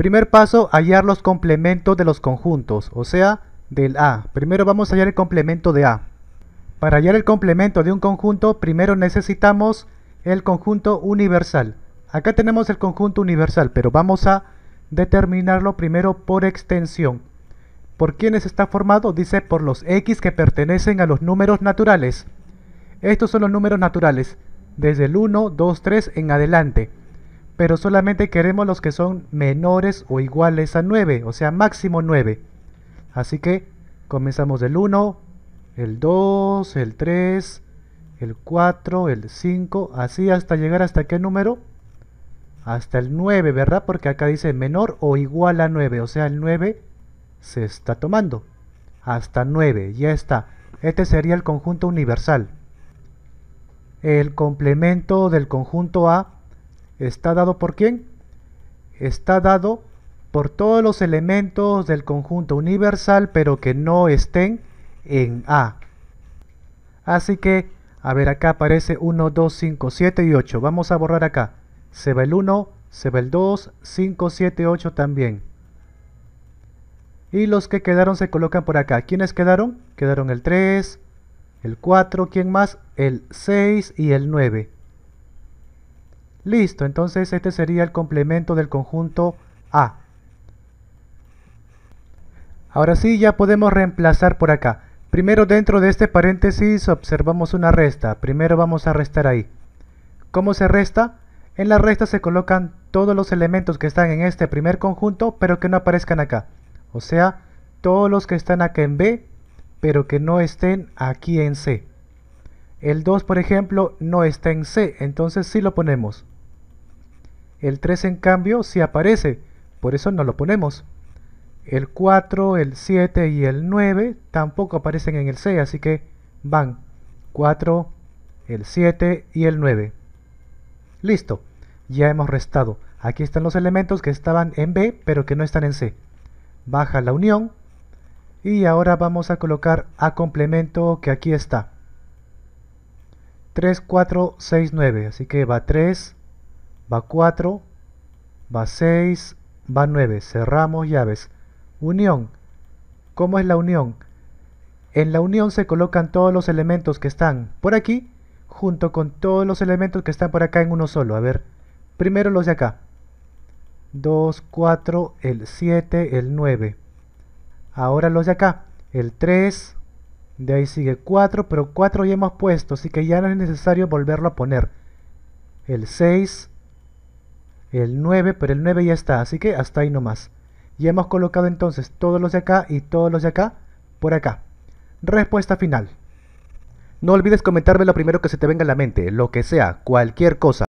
Primer paso, hallar los complementos de los conjuntos, o sea, del A. Primero vamos a hallar el complemento de A. Para hallar el complemento de un conjunto, primero necesitamos el conjunto universal. Acá tenemos el conjunto universal, pero vamos a determinarlo primero por extensión. ¿Por quiénes está formado? Dice por los x que pertenecen a los números naturales. Estos son los números naturales, desde el 1, 2, 3 en adelante pero solamente queremos los que son menores o iguales a 9, o sea, máximo 9. Así que comenzamos del 1, el 2, el 3, el 4, el 5, así hasta llegar hasta qué número? Hasta el 9, ¿verdad? Porque acá dice menor o igual a 9, o sea, el 9 se está tomando. Hasta 9, ya está. Este sería el conjunto universal. El complemento del conjunto A ¿Está dado por quién? Está dado por todos los elementos del conjunto universal, pero que no estén en A. Así que, a ver, acá aparece 1, 2, 5, 7 y 8. Vamos a borrar acá. Se ve el 1, se ve el 2, 5, 7, 8 también. Y los que quedaron se colocan por acá. ¿Quiénes quedaron? Quedaron el 3, el 4, ¿quién más? El 6 y el 9. Listo, entonces este sería el complemento del conjunto A. Ahora sí, ya podemos reemplazar por acá. Primero dentro de este paréntesis observamos una resta. Primero vamos a restar ahí. ¿Cómo se resta? En la resta se colocan todos los elementos que están en este primer conjunto, pero que no aparezcan acá. O sea, todos los que están acá en B, pero que no estén aquí en C. El 2, por ejemplo, no está en C, entonces sí lo ponemos. El 3, en cambio, sí aparece, por eso no lo ponemos. El 4, el 7 y el 9 tampoco aparecen en el C, así que van 4, el 7 y el 9. Listo, ya hemos restado. Aquí están los elementos que estaban en B, pero que no están en C. Baja la unión. Y ahora vamos a colocar A complemento que aquí está. 3, 4, 6, 9. Así que va 3, va 4, va 6, va 9. Cerramos llaves. Unión. ¿Cómo es la unión? En la unión se colocan todos los elementos que están por aquí junto con todos los elementos que están por acá en uno solo. A ver, primero los de acá. 2, 4, el 7, el 9. Ahora los de acá. El 3, de ahí sigue 4, pero 4 ya hemos puesto, así que ya no es necesario volverlo a poner. El 6, el 9, pero el 9 ya está, así que hasta ahí nomás. y hemos colocado entonces todos los de acá y todos los de acá por acá. Respuesta final. No olvides comentarme lo primero que se te venga a la mente, lo que sea, cualquier cosa.